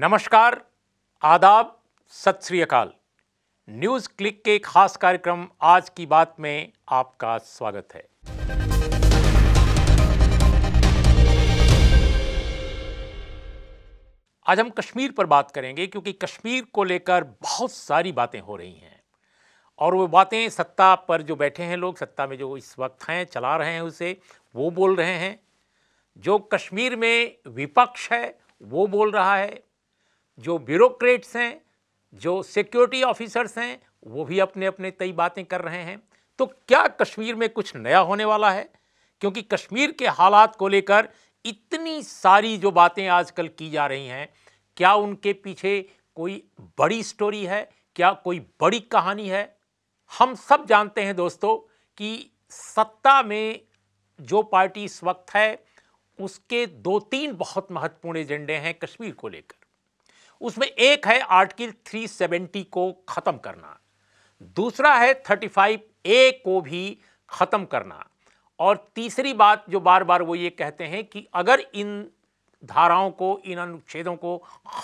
नमस्कार आदाब सत श्री अकाल न्यूज़ क्लिक के खास कार्यक्रम आज की बात में आपका स्वागत है आज हम कश्मीर पर बात करेंगे क्योंकि कश्मीर को लेकर बहुत सारी बातें हो रही हैं और वो बातें सत्ता पर जो बैठे हैं लोग सत्ता में जो इस वक्त हैं चला रहे हैं उसे वो बोल रहे हैं जो कश्मीर में विपक्ष है वो बोल रहा है जो ब्यूरोक्रेट्स हैं जो सिक्योरिटी ऑफिसर्स हैं वो भी अपने अपने कई बातें कर रहे हैं तो क्या कश्मीर में कुछ नया होने वाला है क्योंकि कश्मीर के हालात को लेकर इतनी सारी जो बातें आजकल की जा रही हैं क्या उनके पीछे कोई बड़ी स्टोरी है क्या कोई बड़ी कहानी है हम सब जानते हैं दोस्तों कि सत्ता में जो पार्टी इस वक्त है उसके दो तीन बहुत महत्वपूर्ण एजेंडे हैं कश्मीर को लेकर उसमें एक है आर्टिकल 370 को ख़त्म करना दूसरा है 35 ए को भी ख़त्म करना और तीसरी बात जो बार बार वो ये कहते हैं कि अगर इन धाराओं को इन अनुच्छेदों को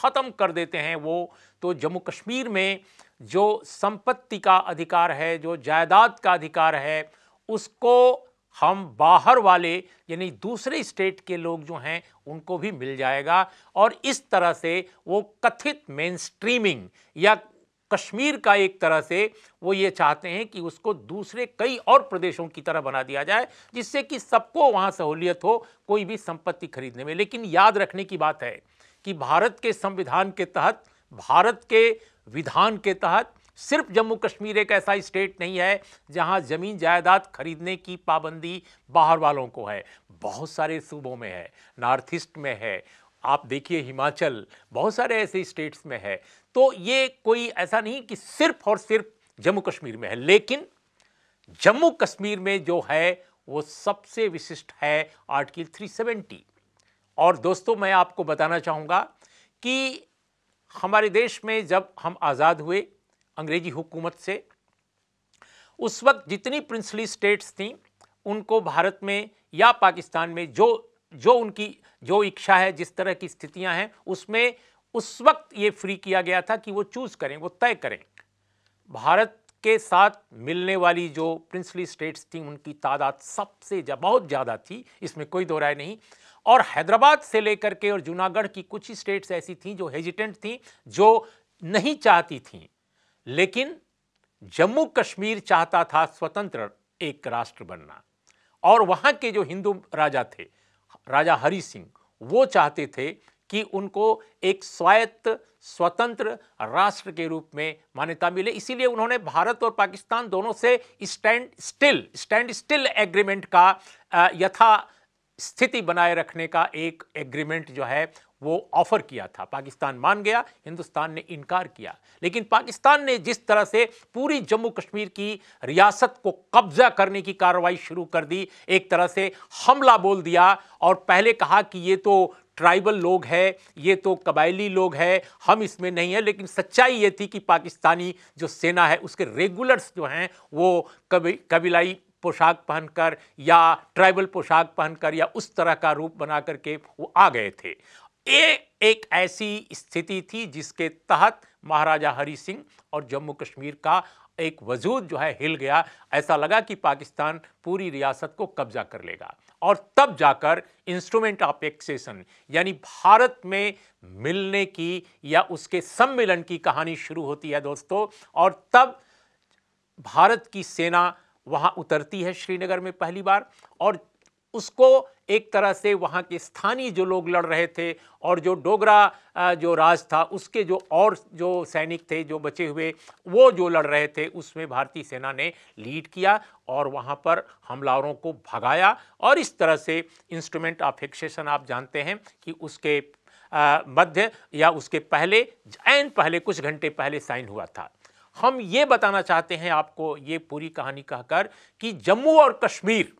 ख़त्म कर देते हैं वो तो जम्मू कश्मीर में जो संपत्ति का अधिकार है जो जायदाद का अधिकार है उसको हम बाहर वाले यानी दूसरे स्टेट के लोग जो हैं उनको भी मिल जाएगा और इस तरह से वो कथित मेन स्ट्रीमिंग या कश्मीर का एक तरह से वो ये चाहते हैं कि उसको दूसरे कई और प्रदेशों की तरह बना दिया जाए जिससे कि सबको वहाँ सहूलियत हो कोई भी संपत्ति खरीदने में लेकिन याद रखने की बात है कि भारत के संविधान के तहत भारत के विधान के तहत सिर्फ जम्मू कश्मीर एक ऐसा स्टेट नहीं है जहां ज़मीन जायदाद खरीदने की पाबंदी बाहर वालों को है बहुत सारे सूबों में है नॉर्थ ईस्ट में है आप देखिए हिमाचल बहुत सारे ऐसे स्टेट्स में है तो ये कोई ऐसा नहीं कि सिर्फ और सिर्फ जम्मू कश्मीर में है लेकिन जम्मू कश्मीर में जो है वो सबसे विशिष्ट है आर्टिकल 370 और दोस्तों मैं आपको बताना चाहूँगा कि हमारे देश में जब हम आज़ाद हुए अंग्रेजी हुकूमत से उस वक्त जितनी प्रिंसली स्टेट्स थीं उनको भारत में या पाकिस्तान में जो जो उनकी जो इच्छा है जिस तरह की स्थितियां हैं उसमें उस वक्त ये फ्री किया गया था कि वो चूज़ करें वो तय करें भारत के साथ मिलने वाली जो प्रिंसली स्टेट्स थी उनकी तादाद सबसे जा, बहुत ज़्यादा थी इसमें कोई दो राय नहीं और हैदराबाद से लेकर के और जूनागढ़ की कुछ ही स्टेट्स ऐसी थी जो हेजिटेंट थी जो नहीं चाहती थी लेकिन जम्मू कश्मीर चाहता था स्वतंत्र एक राष्ट्र बनना और वहाँ के जो हिंदू राजा थे राजा हरि सिंह वो चाहते थे कि उनको एक स्वायत्त स्वतंत्र राष्ट्र के रूप में मान्यता मिले इसीलिए उन्होंने भारत और पाकिस्तान दोनों से standstill standstill agreement का यथा स्थिति बनाए रखने का एक एग्रीमेंट जो है वो ऑफ़र किया था पाकिस्तान मान गया हिंदुस्तान ने इनकार किया लेकिन पाकिस्तान ने जिस तरह से पूरी जम्मू कश्मीर की रियासत को कब्जा करने की कार्रवाई शुरू कर दी एक तरह से हमला बोल दिया और पहले कहा कि ये तो ट्राइबल लोग हैं ये तो कबायली लोग हैं हम इसमें नहीं हैं लेकिन सच्चाई ये थी कि पाकिस्तानी जो सेना है उसके रेगुलर्स जो हैं वो कबी कबीलाई पोशाक पहनकर या ट्राइबल पोशाक पहनकर या उस तरह का रूप बना करके वो आ गए थे ये एक ऐसी स्थिति थी जिसके तहत महाराजा हरि सिंह और जम्मू कश्मीर का एक वजूद जो है हिल गया ऐसा लगा कि पाकिस्तान पूरी रियासत को कब्जा कर लेगा और तब जाकर इंस्ट्रूमेंट ऑफ एक्सेशन यानी भारत में मिलने की या उसके सम्मिलन की कहानी शुरू होती है दोस्तों और तब भारत की सेना वहाँ उतरती है श्रीनगर में पहली बार और उसको एक तरह से वहाँ के स्थानीय जो लोग लड़ रहे थे और जो डोगरा जो राज था उसके जो और जो सैनिक थे जो बचे हुए वो जो लड़ रहे थे उसमें भारतीय सेना ने लीड किया और वहाँ पर हमलावरों को भगाया और इस तरह से इंस्ट्रूमेंट ऑफ एक्सेशन आप जानते हैं कि उसके मध्य या उसके पहले एन पहले कुछ घंटे पहले साइन हुआ था हम ये बताना चाहते हैं आपको ये पूरी कहानी कहकर कि जम्मू और कश्मीर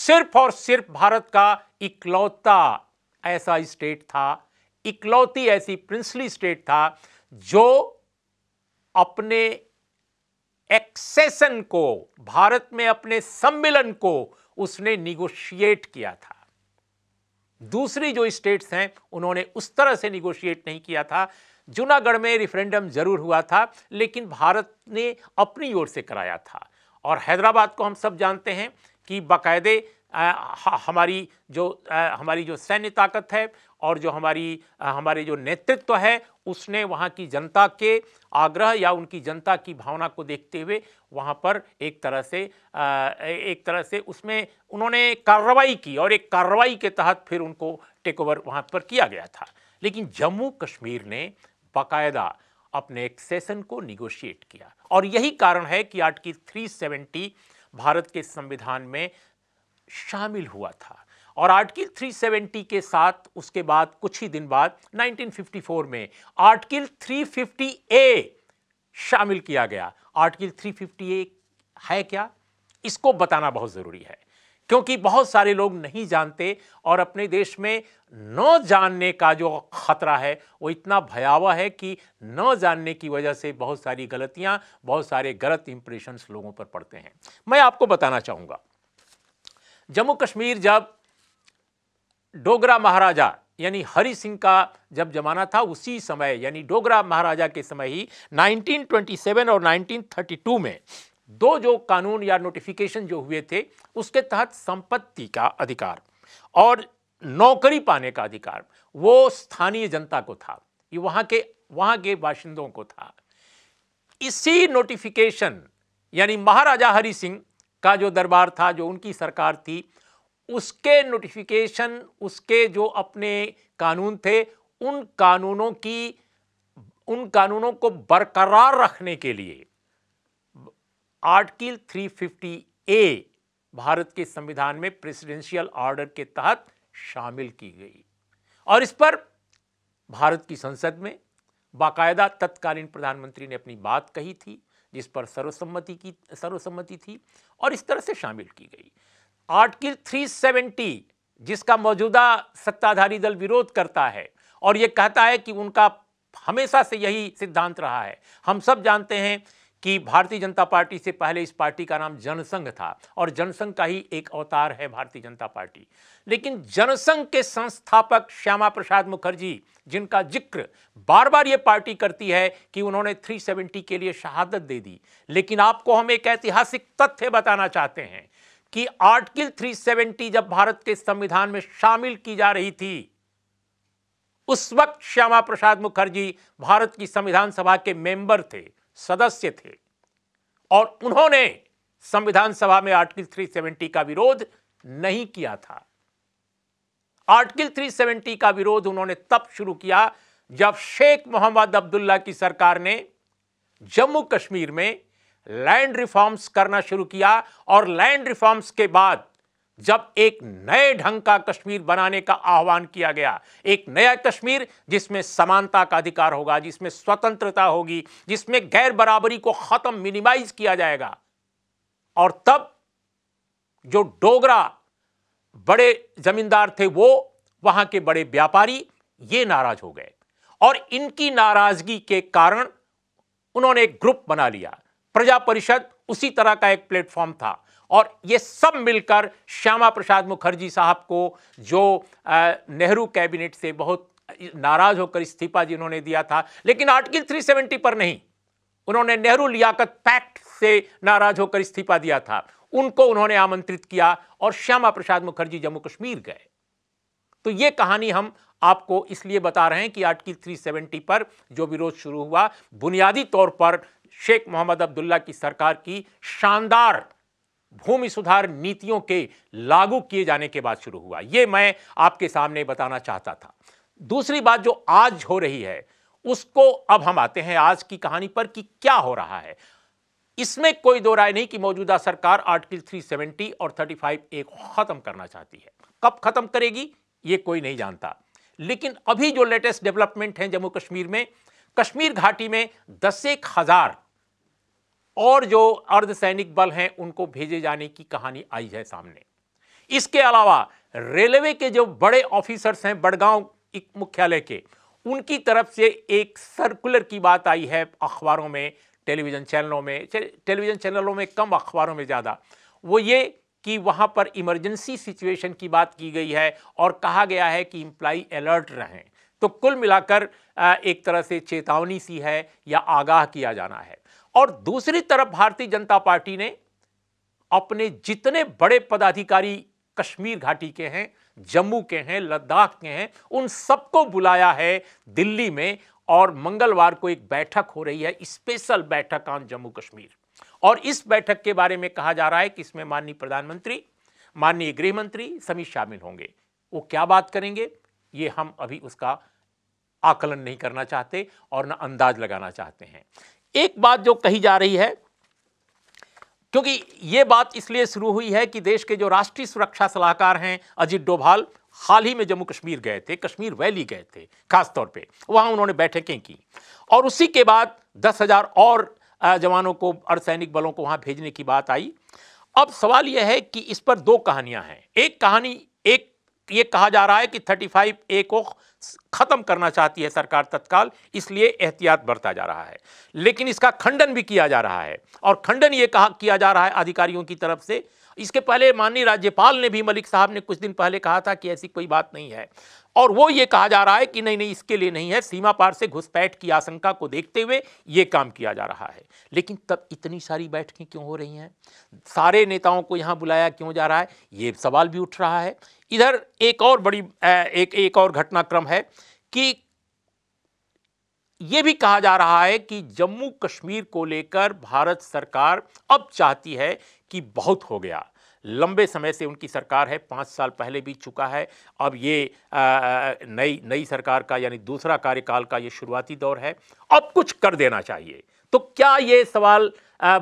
सिर्फ और सिर्फ भारत का इकलौता ऐसा स्टेट था इकलौती ऐसी प्रिंसली स्टेट था जो अपने एक्सेसन को भारत में अपने सम्मिलन को उसने निगोशिएट किया था दूसरी जो स्टेट्स हैं उन्होंने उस तरह से निगोशिएट नहीं किया था जूनागढ़ में रिफरेंडम जरूर हुआ था लेकिन भारत ने अपनी ओर से कराया था और हैदराबाद को हम सब जानते हैं कि बाकायदे हमारी जो हमारी जो सैन्य ताकत है और जो हमारी हमारे जो नेतृत्व तो है उसने वहाँ की जनता के आग्रह या उनकी जनता की भावना को देखते हुए वहाँ पर एक तरह से एक तरह से उसमें उन्होंने कार्रवाई की और एक कार्रवाई के तहत फिर उनको टेक ओवर वहाँ पर किया गया था लेकिन जम्मू कश्मीर ने बाकायदा अपने एक्सेसन को निगोशिएट किया और यही कारण है कि आर्टिकल 370 भारत के संविधान में शामिल हुआ था और आर्टिकल 370 के साथ उसके बाद कुछ ही दिन बाद 1954 में आर्टिकल 350 ए शामिल किया गया आर्टिकल 350 ए है क्या इसको बताना बहुत ज़रूरी है क्योंकि बहुत सारे लोग नहीं जानते और अपने देश में न जानने का जो खतरा है वो इतना भयावह है कि न जानने की वजह से बहुत सारी गलतियां बहुत सारे गलत इंप्रेशंस लोगों पर पड़ते हैं मैं आपको बताना चाहूंगा जम्मू कश्मीर जब डोगरा महाराजा यानी हरि सिंह का जब जमाना था उसी समय यानी डोगरा महाराजा के समय ही 1927 और 1932 में दो जो कानून या नोटिफिकेशन जो हुए थे उसके तहत संपत्ति का अधिकार और नौकरी पाने का अधिकार वो स्थानीय जनता को था ये वहाँ के वहाँ के बाशिंदों को था इसी नोटिफिकेशन यानी महाराजा हरि सिंह का जो दरबार था जो उनकी सरकार थी उसके नोटिफिकेशन उसके जो अपने कानून थे उन कानूनों की उन कानूनों को बरकरार रखने के लिए आर्टिकल 350 ए भारत के संविधान में प्रेसिडेंशियल ऑर्डर के तहत शामिल की गई और इस पर भारत की संसद में बाकायदा तत्कालीन प्रधानमंत्री ने अपनी बात कही थी जिस पर सर्वसम्मति की सर्वसम्मति थी और इस तरह से शामिल की गई आर्टिकल 370 जिसका मौजूदा सत्ताधारी दल विरोध करता है और ये कहता है कि उनका हमेशा से यही सिद्धांत रहा है हम सब जानते हैं कि भारतीय जनता पार्टी से पहले इस पार्टी का नाम जनसंघ था और जनसंघ का ही एक अवतार है भारतीय जनता पार्टी लेकिन जनसंघ के संस्थापक श्यामा प्रसाद मुखर्जी जिनका जिक्र बार बार ये पार्टी करती है कि उन्होंने 370 के लिए शहादत दे दी लेकिन आपको हम एक ऐतिहासिक तथ्य बताना चाहते हैं कि आर्टिकल 370 जब भारत के संविधान में शामिल की जा रही थी उस वक्त श्यामा प्रसाद मुखर्जी भारत की संविधान सभा के मेंबर थे सदस्य थे और उन्होंने संविधान सभा में आर्टिकल 370 का विरोध नहीं किया था आर्टिकल 370 का विरोध उन्होंने तब शुरू किया जब शेख मोहम्मद अब्दुल्ला की सरकार ने जम्मू कश्मीर में लैंड रिफॉर्म्स करना शुरू किया और लैंड रिफॉर्म्स के बाद जब एक नए ढंग का कश्मीर बनाने का आह्वान किया गया एक नया कश्मीर जिसमें समानता का अधिकार होगा जिसमें स्वतंत्रता होगी जिसमें गैर बराबरी को ख़त्म मिनिमाइज किया जाएगा और तब जो डोगरा बड़े जमींदार थे वो वहां के बड़े व्यापारी ये नाराज हो गए और इनकी नाराज़गी के कारण उन्होंने एक ग्रुप बना लिया प्रजा परिषद उसी तरह का एक प्लेटफॉर्म था और ये सब मिलकर श्यामा प्रसाद मुखर्जी साहब को जो नेहरू कैबिनेट से बहुत नाराज होकर इस्तीफा जिन्होंने दिया था लेकिन आर्टिकल 370 पर नहीं उन्होंने नेहरू लियाकत पैक्ट से नाराज होकर इस्तीफा दिया था उनको उन्होंने आमंत्रित किया और श्यामा प्रसाद मुखर्जी जम्मू कश्मीर गए तो ये कहानी हम आपको इसलिए बता रहे हैं कि आर्टिकल 370 पर जो विरोध शुरू हुआ बुनियादी तौर पर शेख मोहम्मद अब्दुल्ला की सरकार की शानदार भूमि सुधार नीतियों के लागू किए जाने के बाद शुरू हुआ ये मैं आपके सामने बताना चाहता था दूसरी बात जो आज हो रही है उसको अब हम आते हैं आज की कहानी पर कि क्या हो रहा है इसमें कोई दो राय नहीं कि मौजूदा सरकार आर्टिकल 370 और 35 ए को खत्म करना चाहती है कब खत्म करेगी ये कोई नहीं जानता लेकिन अभी जो लेटेस्ट डेवलपमेंट है जम्मू कश्मीर में कश्मीर घाटी में दस एक हजार और जो अर्धसैनिक बल हैं उनको भेजे जाने की कहानी आई है सामने इसके अलावा रेलवे के जो बड़े ऑफिसर्स हैं बड़गांव मुख्यालय के उनकी तरफ से एक सर्कुलर की बात आई है अखबारों में टेलीविज़न चैनलों में टेलीविज़न चैनलों में कम अखबारों में ज़्यादा वो ये कि वहाँ पर इमरजेंसी सिचुएशन की बात की गई है और कहा गया है कि इम्प्लाई अलर्ट रहें तो कुल मिलाकर एक तरह से चेतावनी सी है या आगाह किया जाना है और दूसरी तरफ भारतीय जनता पार्टी ने अपने जितने बड़े पदाधिकारी कश्मीर घाटी के हैं जम्मू के हैं लद्दाख के हैं उन सबको बुलाया है दिल्ली में और मंगलवार को एक बैठक हो रही है स्पेशल बैठक ऑन जम्मू कश्मीर और इस बैठक के बारे में कहा जा रहा है कि इसमें माननीय प्रधानमंत्री माननीय गृह मंत्री सभी शामिल होंगे वो क्या बात करेंगे ये हम अभी उसका आकलन नहीं करना चाहते और ना अंदाज लगाना चाहते हैं एक बात जो कही जा रही है क्योंकि ये बात इसलिए शुरू हुई है कि देश के जो राष्ट्रीय सुरक्षा सलाहकार हैं अजीत डोभाल हाल ही में जम्मू कश्मीर गए थे कश्मीर वैली गए थे खासतौर पे वहाँ उन्होंने बैठकें की और उसी के बाद दस हज़ार और जवानों को अर्धसैनिक बलों को वहाँ भेजने की बात आई अब सवाल यह है कि इस पर दो कहानियां हैं एक कहानी ये कहा जा रहा है कि 35 ए को ख़त्म करना चाहती है सरकार तत्काल इसलिए एहतियात बरता जा रहा है लेकिन इसका खंडन भी किया जा रहा है और खंडन ये कहा किया जा रहा है अधिकारियों की तरफ से इसके पहले माननीय राज्यपाल ने भी मलिक साहब ने कुछ दिन पहले कहा था कि ऐसी कोई बात नहीं है और वो ये कहा जा रहा है कि नहीं नहीं इसके लिए नहीं है सीमा पार से घुसपैठ की आशंका को देखते हुए ये काम किया जा रहा है लेकिन तब इतनी सारी बैठकें क्यों हो रही हैं सारे नेताओं को यहाँ बुलाया क्यों जा रहा है ये सवाल भी उठ रहा है इधर एक और बड़ी एक एक और घटनाक्रम है कि यह भी कहा जा रहा है कि जम्मू कश्मीर को लेकर भारत सरकार अब चाहती है कि बहुत हो गया लंबे समय से उनकी सरकार है पाँच साल पहले भी चुका है अब ये नई नई सरकार का यानी दूसरा कार्यकाल का ये शुरुआती दौर है अब कुछ कर देना चाहिए तो क्या ये सवाल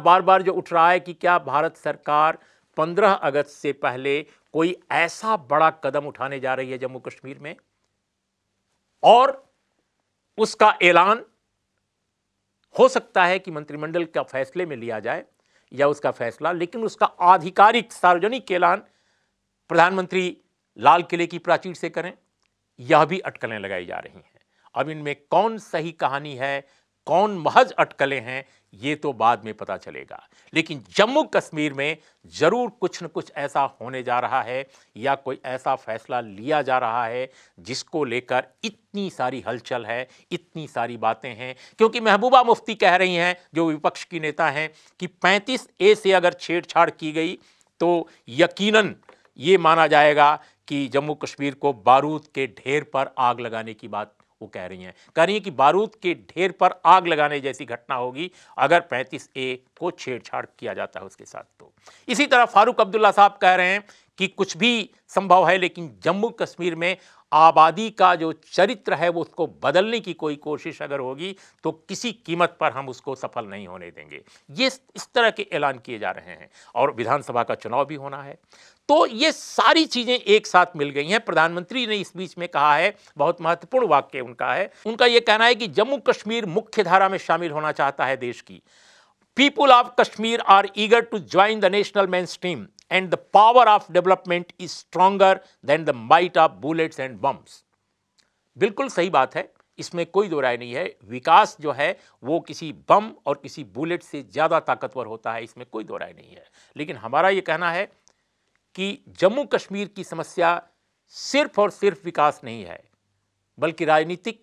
बार बार जो उठ रहा है कि क्या भारत सरकार 15 अगस्त से पहले कोई ऐसा बड़ा कदम उठाने जा रही है जम्मू कश्मीर में और उसका ऐलान हो सकता है कि मंत्रिमंडल का फैसले में लिया जाए या उसका फैसला लेकिन उसका आधिकारिक सार्वजनिक ऐलान प्रधानमंत्री लाल किले की प्राचीर से करें यह भी अटकलें लगाई जा रही हैं अब इनमें कौन सही कहानी है कौन महज अटकले हैं ये तो बाद में पता चलेगा लेकिन जम्मू कश्मीर में ज़रूर कुछ न कुछ ऐसा होने जा रहा है या कोई ऐसा फैसला लिया जा रहा है जिसको लेकर इतनी सारी हलचल है इतनी सारी बातें हैं क्योंकि महबूबा मुफ्ती कह रही हैं जो विपक्ष की नेता हैं कि 35 ए से अगर छेड़छाड़ की गई तो यकीनन ये माना जाएगा कि जम्मू कश्मीर को बारूद के ढेर पर आग लगाने की बात वो कह रही हैं कह रही हैं कि बारूद के ढेर पर आग लगाने जैसी घटना होगी अगर 35 ए को छेड़छाड़ किया जाता है उसके साथ तो इसी तरह फारूक अब्दुल्ला साहब कह रहे हैं कि कुछ भी संभव है लेकिन जम्मू कश्मीर में आबादी का जो चरित्र है वो उसको बदलने की कोई कोशिश अगर होगी तो किसी कीमत पर हम उसको सफल नहीं होने देंगे ये इस तरह के ऐलान किए जा रहे हैं और विधानसभा का चुनाव भी होना है तो ये सारी चीज़ें एक साथ मिल गई हैं प्रधानमंत्री ने इस बीच में कहा है बहुत महत्वपूर्ण वाक्य उनका है उनका ये कहना है कि जम्मू कश्मीर मुख्य धारा में शामिल होना चाहता है देश की people of Kashmir are eager to join the national mainstream and the power of development is stronger than the might of bullets and bombs. बिल्कुल सही बात है इसमें कोई दो राय नहीं है विकास जो है वो किसी बम और किसी बुलेट से ज़्यादा ताकतवर होता है इसमें कोई दो राय नहीं है लेकिन हमारा ये कहना है कि जम्मू कश्मीर की समस्या सिर्फ और सिर्फ विकास नहीं है बल्कि राजनीतिक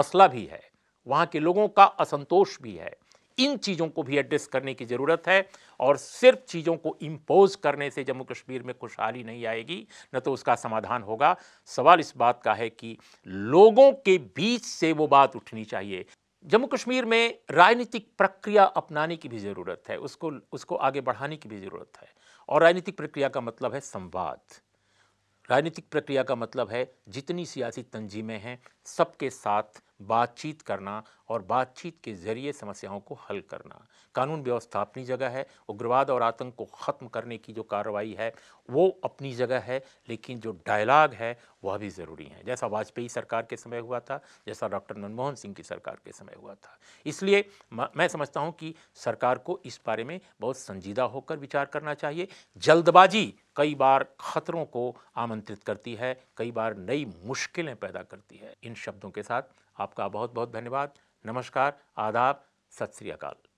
मसला भी है वहाँ के लोगों का असंतोष भी है इन चीज़ों को भी एड्रेस करने की ज़रूरत है और सिर्फ चीज़ों को इम्पोज करने से जम्मू कश्मीर में खुशहाली नहीं आएगी न तो उसका समाधान होगा सवाल इस बात का है कि लोगों के बीच से वो बात उठनी चाहिए जम्मू कश्मीर में राजनीतिक प्रक्रिया अपनाने की भी ज़रूरत है उसको उसको आगे बढ़ाने की भी ज़रूरत है और राजनीतिक प्रक्रिया का मतलब है संवाद राजनीतिक प्रक्रिया का मतलब है जितनी सियासी तंजीमें हैं सबके साथ बातचीत करना और बातचीत के जरिए समस्याओं को हल करना कानून व्यवस्था अपनी जगह है उग्रवाद और आतंक को ख़त्म करने की जो कार्रवाई है वो अपनी जगह है लेकिन जो डायलाग है वह भी ज़रूरी है जैसा वाजपेयी सरकार के समय हुआ था जैसा डॉक्टर मनमोहन सिंह की सरकार के समय हुआ था इसलिए मैं समझता हूँ कि सरकार को इस बारे में बहुत संजीदा होकर विचार करना चाहिए जल्दबाजी कई बार खतरों को आमंत्रित करती है कई बार नई मुश्किलें पैदा करती है इन शब्दों के साथ आपका बहुत बहुत धन्यवाद नमस्कार आदाब सत श्री अकाल